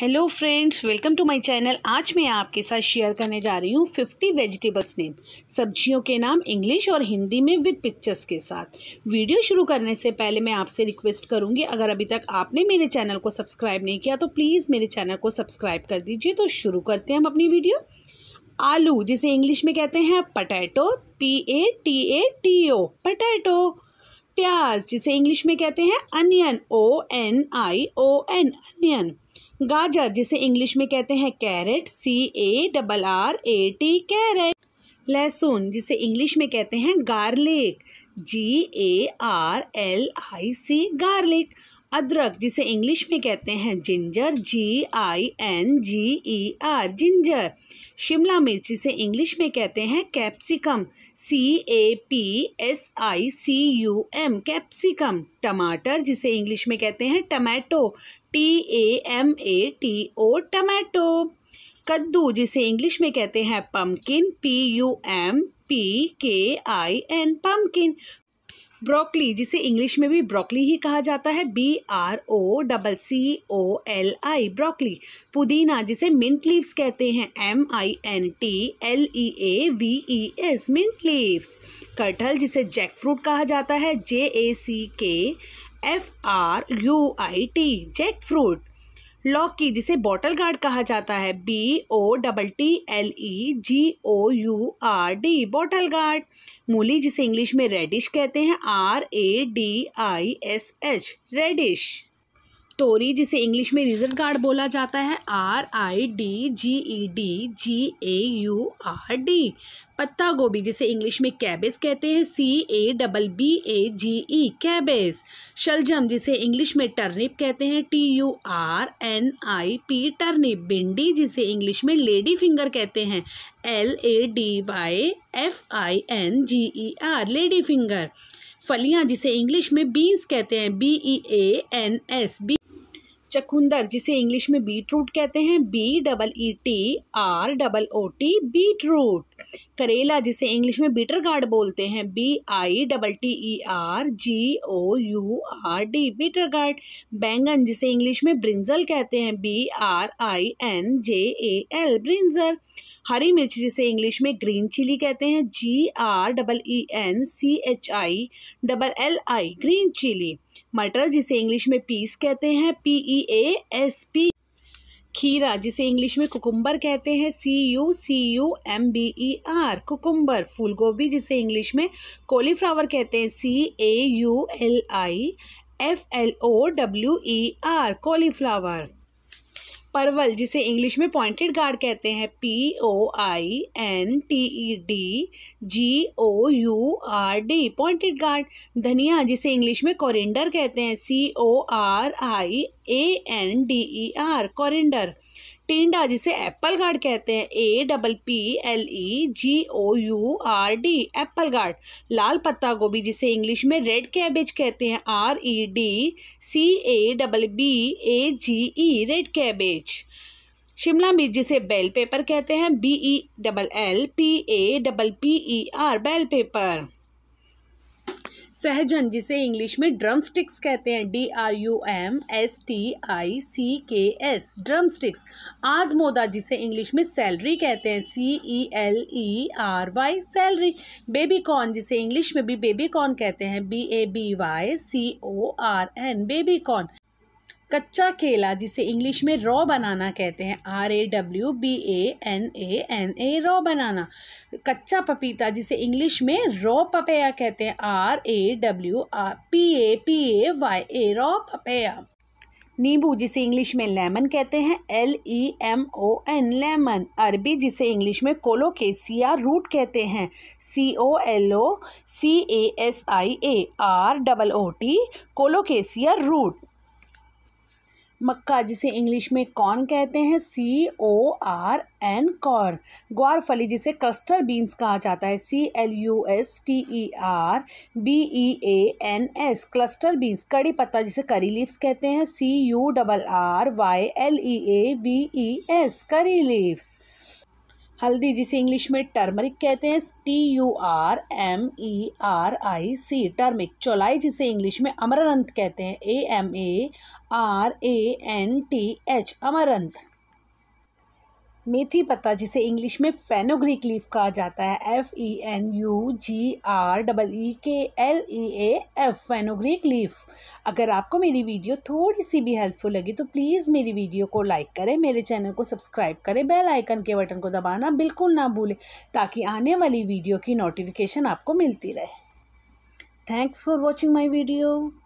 hello friends welcome to my channel आज मैं आपके साथ शेयर करने जा रही हूँ 50 वेजिटेबल्स नेम सब्जियों के नाम इंग्लिश और हिंदी में विद पिक्चर्स के साथ वीडियो शुरू करने से पहले मैं आपसे रिक्वेस्ट करूँगी अगर अभी तक आपने मेरे चैनल को सब्सक्राइब नहीं किया तो प्लीज़ मेरे चैनल को सब्सक्राइब कर दीजिए तो शुरू करते हैं हम अपनी वीडियो आलू जिसे इंग्लिश में कहते हैं potato P A T A T O potato प्याज जिसे इंग्लिश में कहते हैं onion O N I O N onion गाजर जिसे इंग्लिश में कहते हैं carrot C A double R A T carrot लहसुन जिसे इंग्लिश में कहते हैं garlic G A R L I C garlic अदरक जिसे इंग्लिश में कहते हैं ginger G I N G E R ginger शिमला मिर्च जिसे इंग्लिश में कहते हैं capsicum C A P S I C U M capsicum टमाटर जिसे इंग्लिश में कहते हैं tomato T A M A T O tomato कद्दू जिसे इंग्लिश में कहते हैं pumpkin P U M P K I N pumpkin broccoli जिसे इंग्लिश में भी ब्रोकली ही कहा जाता है B R O double C O L I broccoli पुदीना जिसे मिंट लीव्स कहते हैं M I N T L E A V E S mint leaves कटहल जिसे जैक फ्रूट कहा जाता है जे A C K F R U I T jackfruit लौकी जिसे बॉटल गार्ड कहा जाता है B O double T L E G O U R D bottle gourd मूली जिसे इंग्लिश में रेडिश कहते हैं R A D I S H radish तोरी जिसे इंग्लिश में रीजन कार्ड बोला जाता है R I D G E D G A U R D पत्ता गोभी जिसे इंग्लिश में कैबेज कहते हैं C A double B A G E cabbage शलजम जिसे इंग्लिश में टर्निप कहते हैं T U R N I P turnip भिंडी जिसे इंग्लिश में लेडी फिंगर कहते हैं L A D Y F I N G E R lady finger फलियां जिसे इंग्लिश में बीन्स कहते हैं B E A N S B चकुंदर जिसे इंग्लिश में बीट रूट कहते हैं B double E T R double O T beetroot करेला जिसे इंग्लिश में बीटर गार्ड बोलते हैं B I double T E R G O U R D bitter gourd बैंगन जिसे इंग्लिश में ब्रिंजल कहते हैं B R I N J A L brinjal हरी मिर्च जिसे इंग्लिश में ग्रीन चिली कहते हैं G R double E N C H I double L I green chilli मटर जिसे इंग्लिश में पीस कहते हैं P E A S P खीरा जिसे इंग्लिश में कुकुम्बर कहते हैं C U C U M B E R cucumber फूल गोभी जिसे इंग्लिश में कोलीफ्लावर कहते हैं C A U L I F L O W E R cauliflower परवल जिसे इंग्लिश में पॉइंटेड गार्ड कहते हैं P O I N T E D G O U R D pointed gourd धनिया जिसे इंग्लिश में कॉरिंडर कहते हैं C O R I A N D E R coriander टिंडा जिसे एप्पल गार्ड कहते हैं A double P L E G O U R D apple gourd लाल पत्ता गोभी जिसे इंग्लिश में रेड कैबेज कहते हैं R E D C A double B A G E red cabbage शिमला मिर्च जिसे बेल पेपर कहते हैं B E double L P A double P E R bell paper सहजन जिसे इंग्लिश में ड्रम स्टिक्स कहते हैं D R U M S T I C K S drum sticks आजमोदा जिसे इंग्लिश में सैलरी कहते हैं C E L E R Y celery baby corn जिसे इंग्लिश में भी बेबी कॉर्न कहते हैं B A B Y C O R N baby corn कच्चा केला जिसे इंग्लिश में रॉ बनाना कहते हैं R A W B A N A N A raw banana कच्चा पपीता जिसे इंग्लिश में रॉ पपेया कहते हैं R A W R P A P A Y A raw papaya नींबू जिसे इंग्लिश में लेमन कहते हैं L E M O N lemon अरबी जिसे इंग्लिश में कोलोकेसिया रूट कहते हैं C O L O C A S I A R double O T colocasia root मक्का जिसे इंग्लिश में कॉर्न कहते हैं C O R N corn ग्वार फली जिसे क्लस्टर बीन्स कहा जाता है C L U S T E R B E A N S cluster beans कड़ी पत्ता जिसे करी लीव्स कहते हैं C U double R Y L E A B E S curry leaves हल्दी जिसे इंग्लिश में टर्मरिक कहते हैं T U R M E e R I C turmeric चौलाई जिसे इंग्लिश में अमरंत कहते हैं A M A R A N T H amaranth मेथी पत्ता जिसे इंग्लिश में फेनोग्रीक लीफ कहा जाता है F E N U ji R double E K L E A F fenugreek leaf अगर आपको मेरी वीडियो थोड़ी सी भी हेल्पफुल लगी तो प्लीज़ मेरी वीडियो को लाइक करें मेरे चैनल को सब्सक्राइब करें बेल आइकन के बटन को दबाना बिल्कुल ना भूलें ताकि आने वाली वीडियो की नोटिफिकेशन आपको मिलती रहे thanks for watching my video